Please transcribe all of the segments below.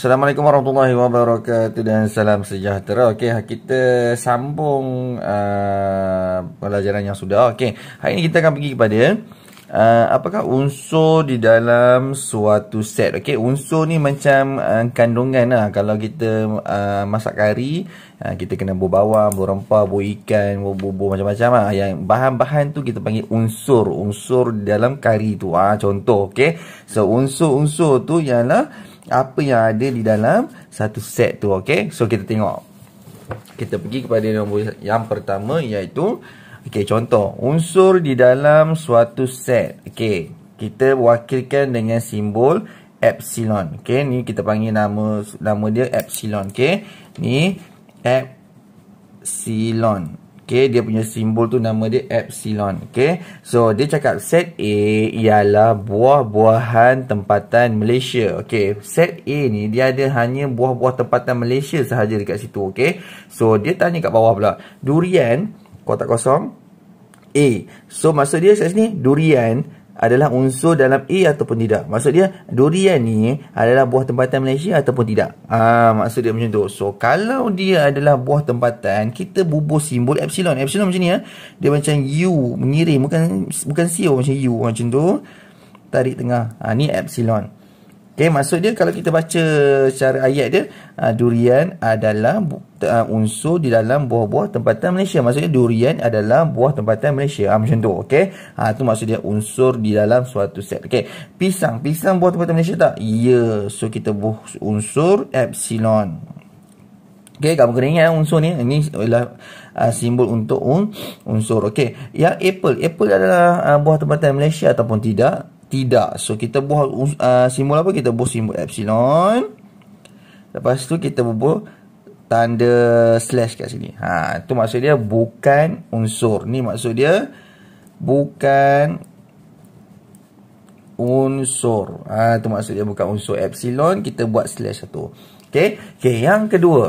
Assalamualaikum warahmatullahi wabarakatuh dan salam sejahtera. Okey, ha, kita sambung uh, pelajaran yang sudah. Okey, hari ini kita akan pergi kepada uh, apakah unsur di dalam suatu set. Okey, unsur ni macam uh, kandungan lah. Kalau kita uh, masak kari, uh, kita kena buah bawang, buah rempah, buah ikan, buah-buah macam-macam lah. Yang bahan-bahan tu kita panggil unsur. Unsur dalam kari tu. Ah, contoh, okey. So, unsur-unsur tu ialah apa yang ada di dalam satu set tu okey so kita tengok kita pergi kepada nombor yang pertama iaitu okey contoh unsur di dalam suatu set okey kita wakilkan dengan simbol epsilon okey ni kita panggil nama nama dia epsilon okey ni epsilon Okay, dia punya simbol tu nama dia Epsilon. Okay, so dia cakap set A ialah buah-buahan tempatan Malaysia. Okay, set A ni dia ada hanya buah-buah tempatan Malaysia sahaja dekat situ. Okay, so dia tanya kat bawah pula. Durian, kotak kosong, A. So maksud dia kat sini, durian adalah unsur dalam A ataupun tidak. Maksud dia durian ni adalah buah tempatan Malaysia ataupun tidak. Ah ha, maksud dia macam tu. So kalau dia adalah buah tempatan, kita bubuh simbol epsilon. Epsilon macam ni ya. Dia macam U mengirim bukan bukan CO macam U macam tu. Tarik tengah. Ah ha, ni epsilon. Okay, maksud dia kalau kita baca secara ayat dia, uh, durian adalah uh, unsur di dalam buah-buah tempatan Malaysia. Maksudnya durian adalah buah tempatan Malaysia. Ah uh, macam tu, okey. Ah tu maksud dia unsur di dalam suatu set. Okay, Pisang, pisang buah tempatan Malaysia tak? Ya. Yeah. So kita buah unsur epsilon. Okay, kamu kena ingat unsur ni. Ini adalah uh, ah, simbol untuk un unsur. Okay, Yang apple, apple adalah uh, buah tempatan Malaysia ataupun tidak? tidak. So kita buah uh, simbol apa? Kita buah simbol epsilon. Lepas tu kita buah tanda slash kat sini. Ha, tu maksud dia bukan unsur. Ni maksud dia bukan unsur. Ha, tu maksud dia bukan unsur epsilon. Kita buat slash satu. Okay. Okay. Yang kedua.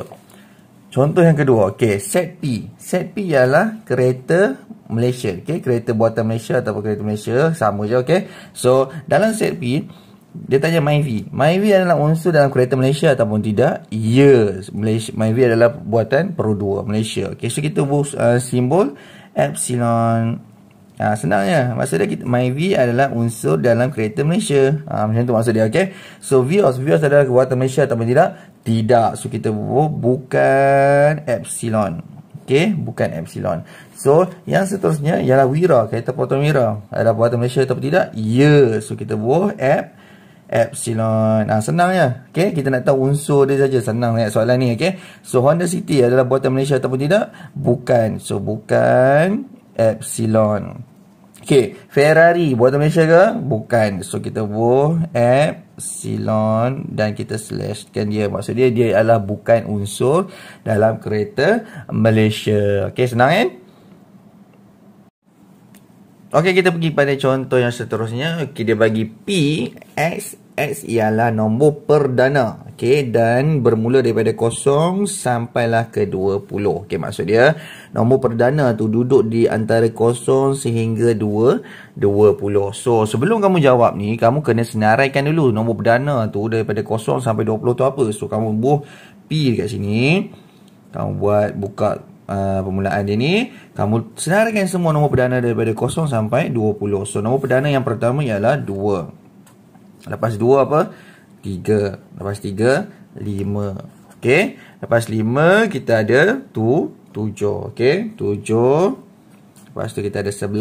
Contoh yang kedua. Okay. Set P. Set P ialah kereta Malaysia okay? kereta buatan Malaysia atau kereta Malaysia sama je okay? so dalam set B dia tanya MyV MyV adalah unsur dalam kereta Malaysia ataupun tidak yes ya, Malaysia MyV adalah buatan Perodua Malaysia okey so kita buat uh, simbol epsilon ha, senangnya maksud dia kita, MyV adalah unsur dalam kereta Malaysia ha, macam tu maksud dia okey so Vios Vios adalah buatan Malaysia ataupun tidak tidak so kita buat bukan epsilon Okay, bukan epsilon. So, yang seterusnya ialah wira. Kereta potong wira. Ada buatan Malaysia atau tidak? Ya. Yeah. So, kita buah ep, epsilon. Ha, senang ya. Okay, kita nak tahu unsur dia saja. Senang sangat soalan ni. Okay. So, Honda City adalah buatan Malaysia atau tidak? Bukan. So, bukan Epsilon. Okay, Ferrari buat Malaysia ke? Bukan. So, kita wo epsilon dan kita slashkan dia. Maksudnya, dia adalah bukan unsur dalam kereta Malaysia. Okay, senang kan? Eh? Okey, kita pergi pada contoh yang seterusnya. Okey, dia bagi P, X. X ialah nombor perdana. Okey, dan bermula daripada kosong sampailah ke 20. Okey, maksud dia nombor perdana tu duduk di antara kosong sehingga 2, 20. So, sebelum kamu jawab ni, kamu kena senaraikan dulu nombor perdana tu daripada kosong sampai 20 tu apa. So, kamu buh P dekat sini. Kamu buat buka Ah, permulaan dia ni Kamu senarkan semua nombor perdana daripada 0 sampai 20 So nombor perdana yang pertama ialah 2 Lepas 2 apa? 3 Lepas 3, 5 Okay Lepas 5 kita ada 2, 7 Okay 7 Lepas tu kita ada 11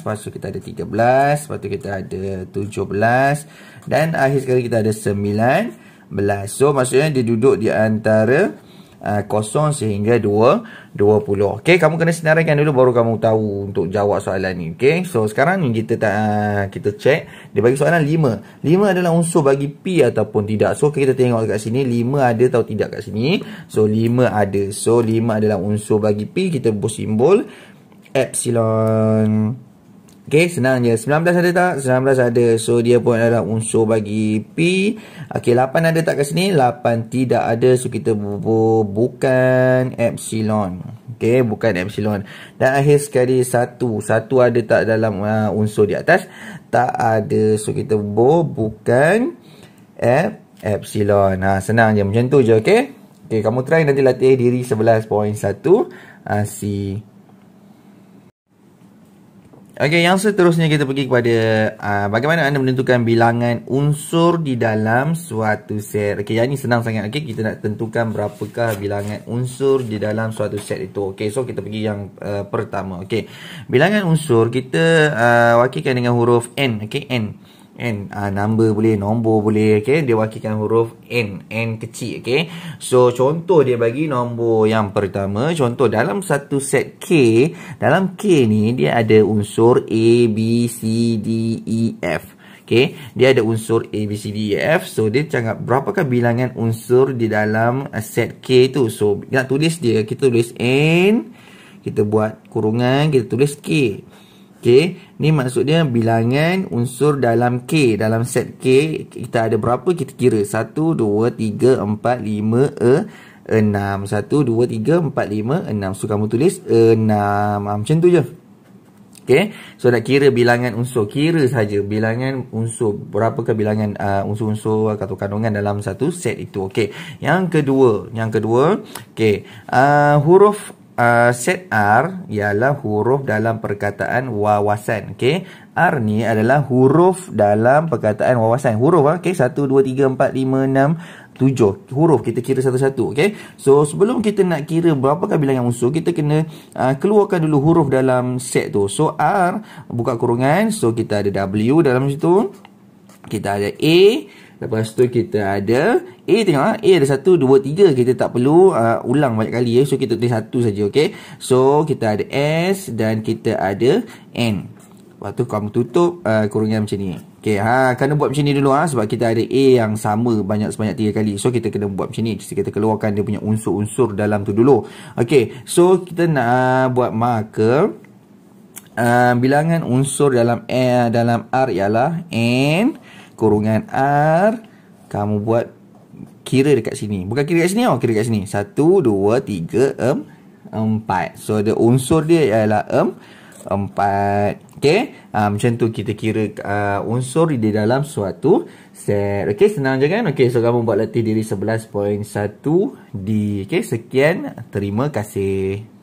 Lepas tu kita ada 13 Lepas tu kita ada 17 Dan akhir sekali kita ada 19 So maksudnya dia duduk di antara Eh, kosong sehingga 2 20 okey kamu kena senaraikan dulu baru kamu tahu untuk jawab soalan ni okey so sekarang kita ta, uh, eh, kita check dia bagi soalan 5 5 adalah unsur bagi p ataupun tidak so kita tengok dekat sini 5 ada atau tidak kat sini so 5 ada so 5 adalah unsur bagi p kita buat simbol epsilon Okay, senang je. 19 ada tak? 19 ada. So, dia pun adalah unsur bagi P. Okay, 8 ada tak kat sini? 8 tidak ada. So, kita bukan epsilon. Okay, bukan epsilon. Dan akhir sekali, 1. 1 ada tak dalam uh, unsur di atas? Tak ada. So, kita bukan F epsilon. Ha, senang je. Macam tu je, okay? Okay, kamu try nanti latih diri 11.1. Uh, Okey, yang seterusnya kita pergi kepada uh, bagaimana anda menentukan bilangan unsur di dalam suatu set. Okey, yang ini senang sangat. Okey, kita nak tentukan berapakah bilangan unsur di dalam suatu set itu. Okey, so kita pergi yang uh, pertama. Okey, bilangan unsur kita uh, wakilkan dengan huruf N. Okey, N. N uh, Number boleh Nombor boleh okay? Dia wakilkan huruf N N kecil okay? So contoh dia bagi Nombor yang pertama Contoh dalam satu set K Dalam K ni Dia ada unsur A B C D E F Okay. Dia ada unsur A, B, C, D, E, F. So, dia cakap berapakah bilangan unsur di dalam eh, set K tu. So, nak tulis dia. Kita tulis N. Kita buat kurungan. Kita tulis K. K ni maksudnya bilangan unsur dalam K dalam set K kita ada berapa kita kira 1 2 3 4 5 e 6 1 2 3 4 5 6 so kamu tulis 6 ah, macam tu je Okay. So nak kira bilangan unsur Kira saja bilangan unsur Berapakah bilangan ah, unsur-unsur uh, Atau kandungan dalam satu set itu okay. Yang kedua Yang kedua okay. uh, Huruf uh, set R ialah huruf dalam perkataan wawasan. Okey, R ni adalah huruf dalam perkataan wawasan. Huruf lah. Okay. 1, 2, 3, 4, 5, 6, 7. Huruf kita kira satu-satu. Okey, So sebelum kita nak kira berapa berapakah bilangan unsur, kita kena uh, keluarkan dulu huruf dalam set tu. So R buka kurungan. So kita ada W dalam situ. Kita ada A. Lepas tu kita ada A tengok lah. A ada satu dua tiga Kita tak perlu uh, ulang banyak kali. ya. So, kita tulis satu saja. Okay. So, kita ada S dan kita ada N. Lepas tu kamu tutup uh, ah, kurungan macam ni. Okay. Ha, kena buat macam ni dulu lah. Sebab kita ada A yang sama banyak sebanyak tiga kali. So, kita kena buat macam ni. Jadi Kita keluarkan dia punya unsur-unsur dalam tu dulu. Okay. So, kita nak uh, buat marker. Uh, bilangan unsur dalam A, eh, dalam R ialah N kurungan R kamu buat kira dekat sini. Bukan kira dekat sini tau, oh, kira dekat sini. satu dua tiga em empat So ada unsur dia ialah em empat okay Ah macam tu kita kira uh, unsur di dalam suatu set. okay senang je kan? Okey, so kamu buat latih diri 11.1 di okay sekian. Terima kasih.